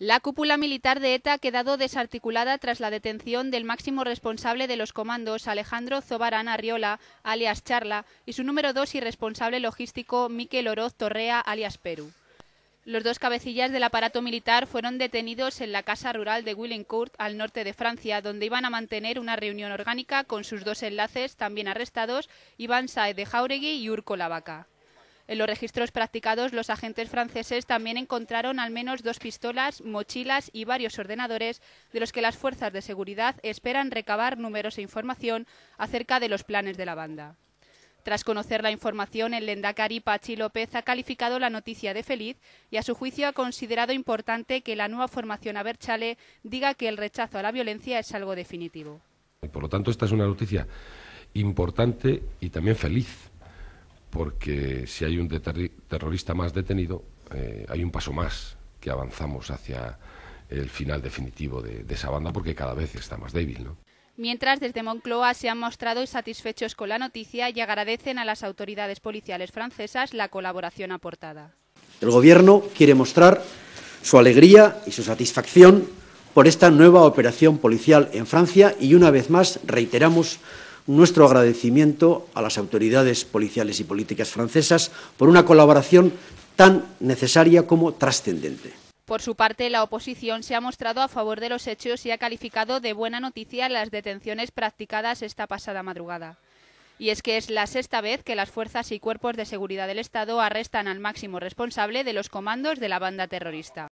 La cúpula militar de ETA ha quedado desarticulada tras la detención del máximo responsable de los comandos, Alejandro Zobarán Arriola, alias Charla, y su número dos y responsable logístico, Miquel Oroz Torrea, alias Perú. Los dos cabecillas del aparato militar fueron detenidos en la casa rural de Willencourt, al norte de Francia, donde iban a mantener una reunión orgánica con sus dos enlaces, también arrestados, Iván Saez de Jauregui y Urco Lavaca. En los registros practicados, los agentes franceses también encontraron al menos dos pistolas, mochilas y varios ordenadores de los que las fuerzas de seguridad esperan recabar numerosa información acerca de los planes de la banda. Tras conocer la información, el Lendacari Pachi López ha calificado la noticia de feliz y, a su juicio, ha considerado importante que la nueva formación Aberchale diga que el rechazo a la violencia es algo definitivo. Por lo tanto, esta es una noticia importante y también feliz, porque si hay un terrorista más detenido, eh, hay un paso más que avanzamos hacia el final definitivo de, esa banda, porque cada vez está más débil. Mientras, desde Moncloa se han mostrado insatisfechos con la noticia y agradecen a las autoridades policiales francesas la colaboración aportada. El Gobierno quiere mostrar su alegría y su satisfacción por esta nueva operación policial en Francia y una vez más reiteramos nuestro agradecimiento a las autoridades policiales y políticas francesas por una colaboración tan necesaria como trascendente. Por su parte, la oposición se ha mostrado a favor de los hechos y ha calificado de buena noticia las detenciones practicadas esta pasada madrugada. Y es que es la sexta vez que las fuerzas y cuerpos de seguridad del Estado arrestan al máximo responsable de los comandos de la banda terrorista.